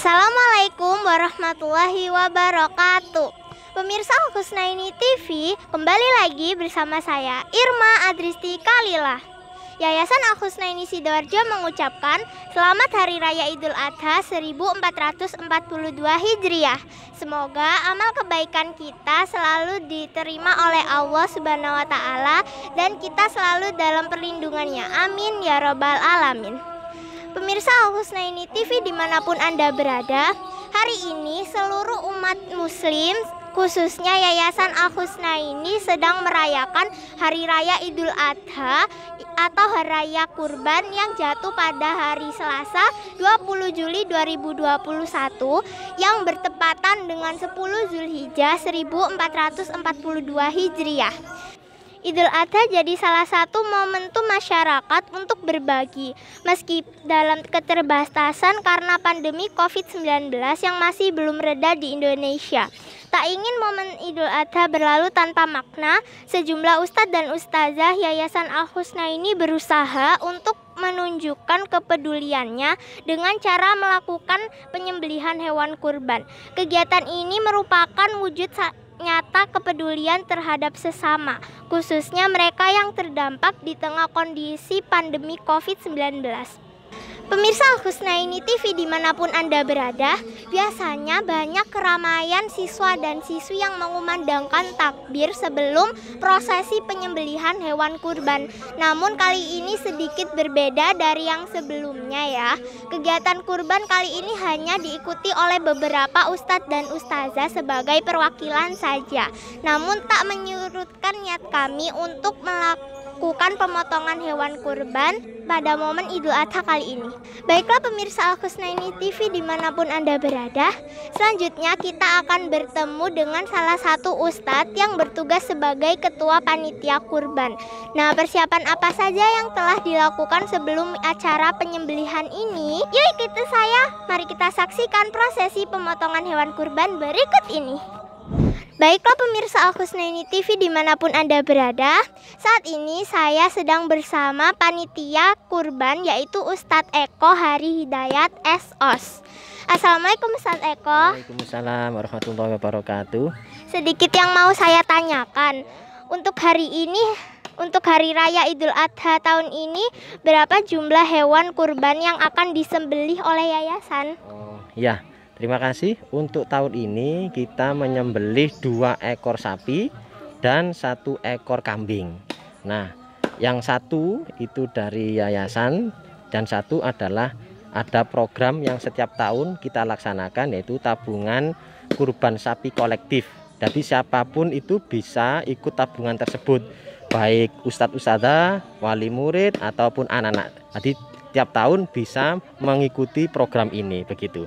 Assalamualaikum warahmatullahi wabarakatuh. Pemirsa Husnaini TV, kembali lagi bersama saya Irma Adristi Kalilah. Yayasan Al-Husnaini Sidoarjo mengucapkan Selamat Hari Raya Idul Adha 1442 Hijriah. Semoga amal kebaikan kita selalu diterima oleh Allah Subhanahu wa taala dan kita selalu dalam perlindungannya. Amin ya robbal alamin. Pemirsa al ini TV dimanapun Anda berada, hari ini seluruh umat muslim khususnya Yayasan al Husna ini sedang merayakan Hari Raya Idul Adha atau Hari Raya Kurban yang jatuh pada hari Selasa 20 Juli 2021 yang bertepatan dengan 10 Zulhijjah 1442 Hijriah. Idul Adha jadi salah satu momentum masyarakat untuk berbagi. Meski dalam keterbatasan karena pandemi COVID-19 yang masih belum reda di Indonesia. Tak ingin momen Idul Adha berlalu tanpa makna, sejumlah ustadz dan ustazah Yayasan Al-Husna ini berusaha untuk menunjukkan kepeduliannya dengan cara melakukan penyembelihan hewan kurban. Kegiatan ini merupakan wujud nyata kepedulian terhadap sesama, khususnya mereka yang terdampak di tengah kondisi pandemi COVID-19. Pemirsa Husna ini TV dimanapun Anda berada, biasanya banyak keramaian siswa dan siswi yang mengumandangkan takbir sebelum prosesi penyembelihan hewan kurban. Namun kali ini sedikit berbeda dari yang sebelumnya ya. Kegiatan kurban kali ini hanya diikuti oleh beberapa ustadz dan ustazah sebagai perwakilan saja. Namun tak menyurutkan niat kami untuk melakukan melakukan pemotongan hewan kurban pada momen Idul Adha kali ini. Baiklah pemirsa al ini TV dimanapun Anda berada, selanjutnya kita akan bertemu dengan salah satu ustadz yang bertugas sebagai ketua panitia kurban. Nah, persiapan apa saja yang telah dilakukan sebelum acara penyembelihan ini? Yuk ikuti saya, mari kita saksikan prosesi pemotongan hewan kurban berikut ini. Baiklah pemirsa Alkusnaini TV dimanapun Anda berada Saat ini saya sedang bersama panitia kurban yaitu Ustadz Eko Hari Hidayat SOS Assalamualaikum Ustadz Eko Waalaikumsalam warahmatullahi wabarakatuh Sedikit yang mau saya tanyakan Untuk hari ini untuk hari raya Idul Adha tahun ini berapa jumlah hewan kurban yang akan disembelih oleh yayasan? Oh, ya, Terima kasih untuk tahun ini kita menyembelih dua ekor sapi dan satu ekor kambing. Nah, yang satu itu dari yayasan dan satu adalah ada program yang setiap tahun kita laksanakan yaitu tabungan kurban sapi kolektif. Jadi siapapun itu bisa ikut tabungan tersebut baik ustadz usada, wali murid ataupun anak-anak. Jadi tiap tahun bisa mengikuti program ini begitu.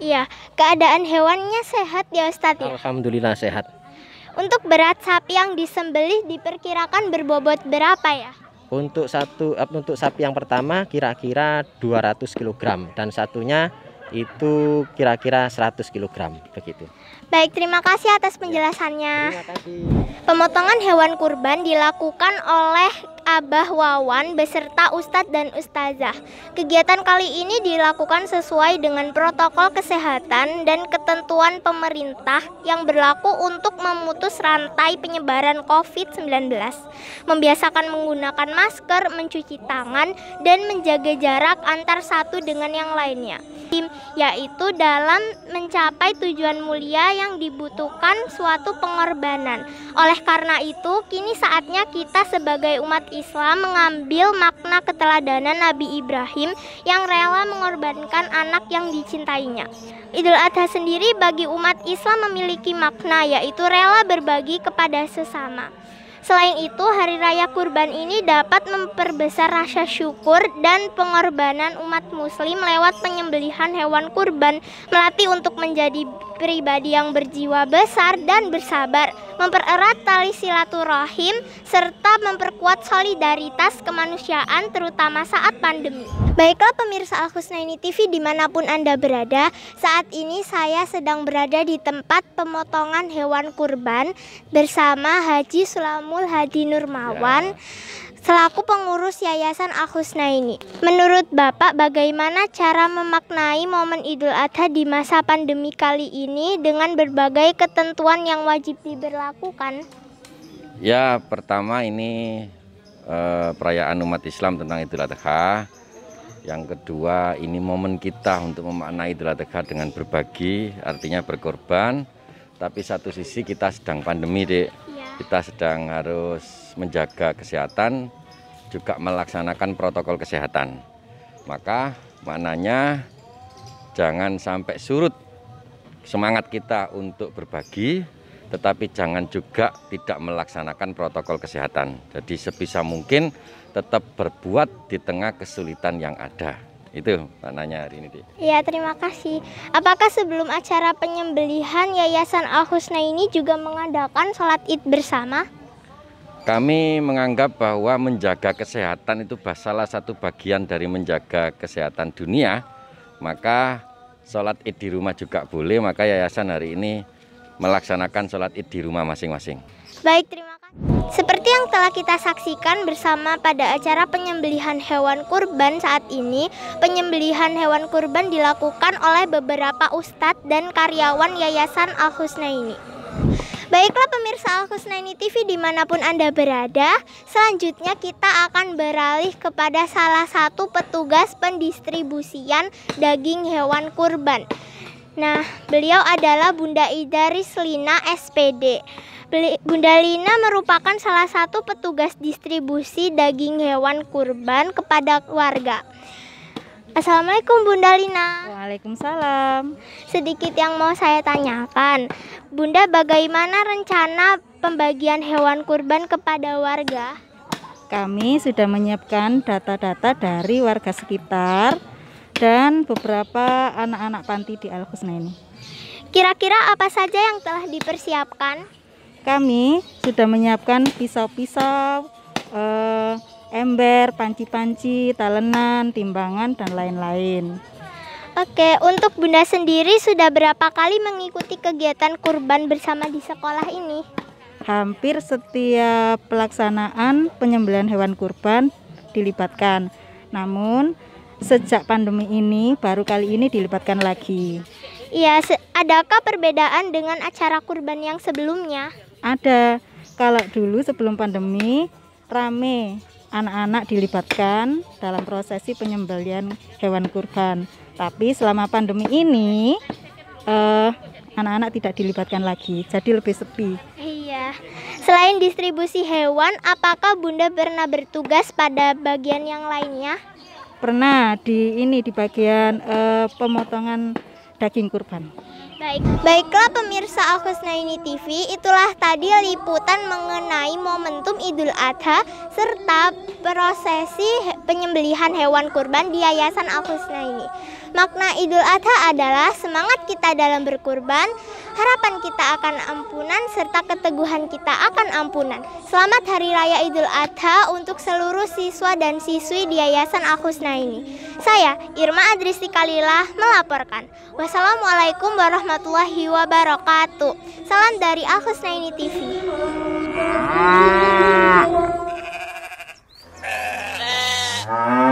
Iya, keadaan hewannya sehat ya Ustadz ya? Alhamdulillah sehat. Untuk berat sapi yang disembelih diperkirakan berbobot berapa ya? Untuk satu eh, untuk sapi yang pertama kira-kira 200 kg dan satunya itu kira-kira 100 kg begitu. Baik, terima kasih atas penjelasannya. Terima kasih. Pemotongan hewan kurban dilakukan oleh Abah Wawan beserta Ustadz dan Ustazah. Kegiatan kali ini dilakukan sesuai dengan protokol kesehatan dan ketentuan pemerintah yang berlaku untuk memutus rantai penyebaran COVID-19. Membiasakan menggunakan masker, mencuci tangan, dan menjaga jarak antar satu dengan yang lainnya. Yaitu dalam mencapai tujuan mulia yang dibutuhkan suatu pengorbanan. Oleh karena itu, kini saatnya kita sebagai umat Islam mengambil makna keteladanan Nabi Ibrahim yang rela mengorbankan anak yang dicintainya. Idul Adha sendiri bagi umat Islam memiliki makna yaitu rela berbagi kepada sesama. Selain itu, hari raya kurban ini dapat memperbesar rasa syukur dan pengorbanan umat muslim lewat penyembelihan hewan kurban, melatih untuk menjadi pribadi yang berjiwa besar dan bersabar, mempererat tali silaturahim, serta memperkuat solidaritas kemanusiaan terutama saat pandemi. Baiklah pemirsa Al-Husnaini TV dimanapun Anda berada, saat ini saya sedang berada di tempat pemotongan hewan kurban bersama Haji Sulamul Hadi Nurmawan. Ya selaku pengurus Yayasan Akhusna ini. Menurut Bapak, bagaimana cara memaknai momen Idul Adha di masa pandemi kali ini dengan berbagai ketentuan yang wajib diberlakukan? Ya, pertama ini eh, perayaan umat Islam tentang Idul Adha. Yang kedua, ini momen kita untuk memaknai Idul Adha dengan berbagi, artinya berkorban. Tapi satu sisi kita sedang pandemi, Dek Iya. Kita sedang harus menjaga kesehatan, juga melaksanakan protokol kesehatan. Maka maknanya jangan sampai surut semangat kita untuk berbagi, tetapi jangan juga tidak melaksanakan protokol kesehatan. Jadi sebisa mungkin tetap berbuat di tengah kesulitan yang ada. Itu maknanya hari ini. Iya, terima kasih. Apakah sebelum acara penyembelihan Yayasan Al-Husna ini juga mengadakan sholat Id bersama? Kami menganggap bahwa menjaga kesehatan itu salah satu bagian dari menjaga kesehatan dunia. Maka sholat Id di rumah juga boleh, maka yayasan hari ini melaksanakan sholat Id di rumah masing-masing. Baik, terima seperti yang telah kita saksikan bersama pada acara penyembelihan hewan kurban saat ini, penyembelihan hewan kurban dilakukan oleh beberapa ustadz dan karyawan Yayasan al ini. Baiklah pemirsa al ini TV dimanapun Anda berada Selanjutnya kita akan beralih kepada salah satu petugas pendistribusian daging hewan kurban Nah beliau adalah Bunda Idaris Lina SPD Bunda Lina merupakan salah satu petugas distribusi daging hewan kurban kepada warga. Assalamualaikum Bunda Lina. Waalaikumsalam. Sedikit yang mau saya tanyakan, Bunda bagaimana rencana pembagian hewan kurban kepada warga? Kami sudah menyiapkan data-data dari warga sekitar dan beberapa anak-anak panti di Al ini. Kira-kira apa saja yang telah dipersiapkan? kami sudah menyiapkan pisau-pisau, eh, ember, panci-panci, talenan, timbangan, dan lain-lain. Oke, untuk Bunda sendiri sudah berapa kali mengikuti kegiatan kurban bersama di sekolah ini? Hampir setiap pelaksanaan penyembelian hewan kurban dilibatkan. Namun, sejak pandemi ini baru kali ini dilibatkan lagi. Iya, adakah perbedaan dengan acara kurban yang sebelumnya? ada kalau dulu sebelum pandemi rame anak-anak dilibatkan dalam prosesi penyembelian hewan kurban tapi selama pandemi ini eh, anak-anak tidak dilibatkan lagi jadi lebih sepi iya selain distribusi hewan apakah bunda pernah bertugas pada bagian yang lainnya pernah di ini di bagian eh, pemotongan daging kurban Baik. Baiklah pemirsa Naini TV, itulah tadi liputan mengenai momentum Idul Adha serta prosesi penyembelihan hewan kurban di Yayasan Naini. Makna Idul Adha adalah semangat kita dalam berkurban, harapan kita akan ampunan, serta keteguhan kita akan ampunan. Selamat Hari Raya Idul Adha untuk seluruh siswa dan siswi di Yayasan Akhusna ini. Saya, Irma Adrisi Kalilah, melaporkan. Wassalamualaikum warahmatullahi wabarakatuh. Salam dari Akhusna ini TV. Ah. ah.